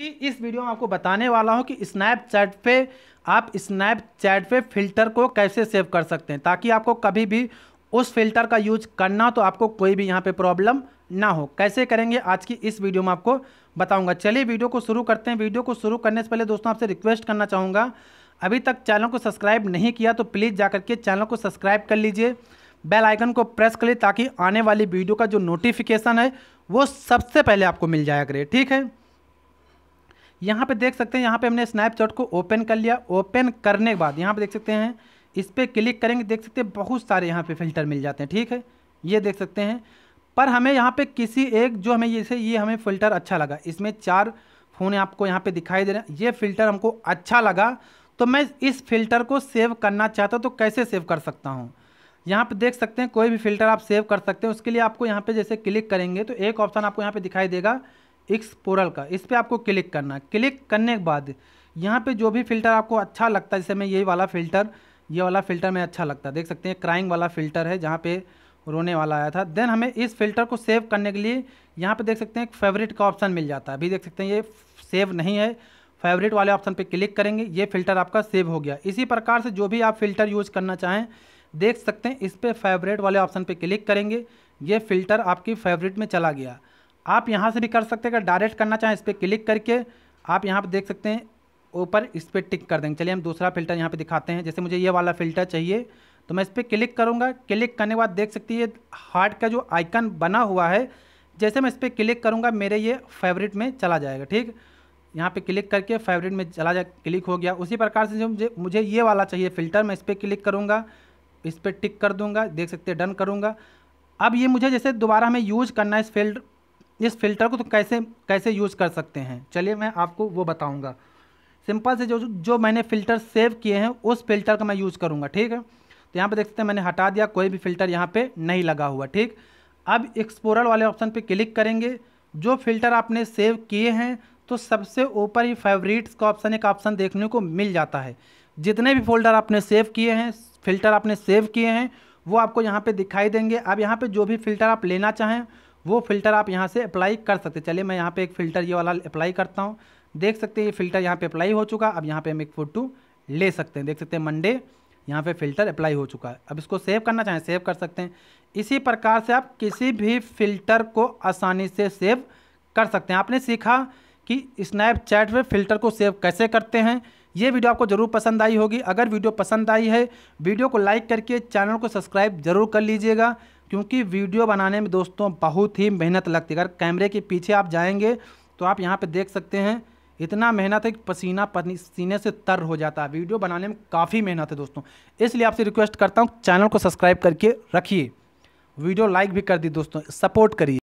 कि इस वीडियो में आपको बताने वाला हूँ कि स्नैपचैट पे आप स्नैपचैट पे फ़िल्टर को कैसे सेव कर सकते हैं ताकि आपको कभी भी उस फिल्टर का यूज करना तो आपको कोई भी यहाँ पे प्रॉब्लम ना हो कैसे करेंगे आज की इस वीडियो में आपको बताऊंगा चलिए वीडियो को शुरू करते हैं वीडियो को शुरू करने से पहले दोस्तों आपसे रिक्वेस्ट करना चाहूँगा अभी तक चैनल को सब्सक्राइब नहीं किया तो प्लीज़ जा करके चैनल को सब्सक्राइब कर लीजिए बेल आइकन को प्रेस करिए ताकि आने वाली वीडियो का जो नोटिफिकेशन है वो सबसे पहले आपको मिल जाया करे ठीक है यहाँ पे देख सकते हैं यहाँ पे हमने स्नैपचैट को ओपन कर लिया ओपन करने के बाद यहाँ पे देख सकते हैं इस पर क्लिक करेंगे देख सकते हैं बहुत सारे यहाँ पे फिल्टर मिल जाते हैं ठीक है ये देख सकते हैं पर हमें यहाँ पे किसी एक जो हमें जैसे ये हमें फ़िल्टर अच्छा लगा इसमें चार फ़ोन आपको यहाँ पर दिखाई दे रहे हैं ये फ़िल्टर हमको अच्छा लगा तो मैं इस फ़िल्टर को सेव करना चाहता हूँ तो कैसे सेव कर सकता हूँ यहाँ पे देख सकते हैं कोई भी फ़िल्टर आप सेव कर सकते हैं उसके लिए आपको यहाँ पे जैसे क्लिक करेंगे तो एक ऑप्शन आपको यहाँ पे दिखाई देगा एक्स पोरल का इस पर आपको क्लिक करना क्लिक करने के बाद यहाँ पे जो भी फिल्टर आपको अच्छा लगता है जैसे मैं यही वाला फिल्टर ये वाला फिल्टर में अच्छा लगता है देख सकते हैं क्राइंग वाला फिल्टर है जहाँ पे रोने वाला आया था देन हमें इस फिल्टर को सेव करने के लिए यहाँ पे देख सकते हैं फेवरेट का ऑप्शन मिल जाता है अभी देख सकते हैं ये सेव नहीं है फेवरेट वाले ऑप्शन पर क्लिक करेंगे ये फिल्टर आपका सेव हो गया इसी प्रकार से जो भी आप फिल्टर यूज़ करना चाहें देख सकते हैं इस पर फेवरेट वाले ऑप्शन पर क्लिक करेंगे ये फिल्टर आपकी फेवरेट में चला गया आप यहाँ से भी कर सकते हैं अगर डायरेक्ट करना चाहें इस पर क्लिक करके आप यहाँ पर देख सकते हैं ऊपर इस पर टिक कर देंगे चलिए हम दूसरा फिल्टर यहाँ पे दिखाते हैं जैसे मुझे ये वाला फिल्टर चाहिए तो मैं इस पर क्लिक करूँगा क्लिक करने के बाद देख सकती है हार्ट का जो आइकन बना हुआ है जैसे मैं इस पर क्लिक करूँगा मेरे ये फेवरेट में चला जाएगा ठीक यहाँ पे क्लिक करके फेवरेट में चला जा क्लिक हो गया उसी प्रकार से जो मुझे मुझे ये वाला चाहिए फ़िल्टर मैं इस पर क्लिक करूँगा इस पर टिक कर दूँगा देख सकते हैं डन करूँगा अब ये मुझे जैसे दोबारा हमें यूज करना है इस फिल्ड इस फिल्टर को तो कैसे कैसे यूज़ कर सकते हैं चलिए मैं आपको वो बताऊँगा सिंपल से जो जो मैंने फ़िल्टर सेव किए हैं उस फिल्टर का मैं यूज़ करूँगा ठीक है तो यहाँ पर देख सकते हैं मैंने हटा दिया कोई भी फ़िल्टर यहाँ पर नहीं लगा हुआ ठीक अब एक्सपोरल वाले ऑप्शन पर क्लिक करेंगे जो फ़िल्टर आपने सेव किए हैं तो सबसे ऊपर ही फेवरेट्स का ऑप्शन एक ऑप्शन देखने को मिल जाता है जितने भी फोल्डर आपने सेव किए हैं फ़िल्टर आपने सेव किए हैं वो आपको यहाँ पे दिखाई देंगे अब यहाँ पे जो भी फ़िल्टर आप लेना चाहें वो फ़िल्टर आप यहाँ से अप्लाई कर सकते चलिए मैं यहाँ पर एक फ़िल्टर ये वाला अप्लाई करता हूँ देख सकते हैं ये फ़िल्टर यहाँ पर अप्लाई हो चुका अब यहाँ पर हम एक फ़ोटो ले सकते हैं देख सकते हैं मंडे यहाँ पे फ़िल्टर अप्लाई हो चुका है अब इसको सेव करना चाहें सेव कर सकते हैं इसी प्रकार से आप किसी भी फ़िल्टर को आसानी से सेव कर सकते हैं आपने सीखा कि स्नैपचैट पे फ़िल्टर को सेव कैसे करते हैं ये वीडियो आपको ज़रूर पसंद आई होगी अगर वीडियो पसंद आई है वीडियो को लाइक करके चैनल को सब्सक्राइब जरूर कर लीजिएगा क्योंकि वीडियो बनाने में दोस्तों बहुत ही मेहनत लगती है अगर कैमरे के पीछे आप जाएंगे तो आप यहाँ पे देख सकते हैं इतना मेहनत है कि पसीना पसीने से तर हो जाता है वीडियो बनाने में काफ़ी मेहनत है दोस्तों इसलिए आपसे रिक्वेस्ट करता हूँ चैनल को सब्सक्राइब करके रखिए वीडियो लाइक भी कर दी दोस्तों सपोर्ट करिए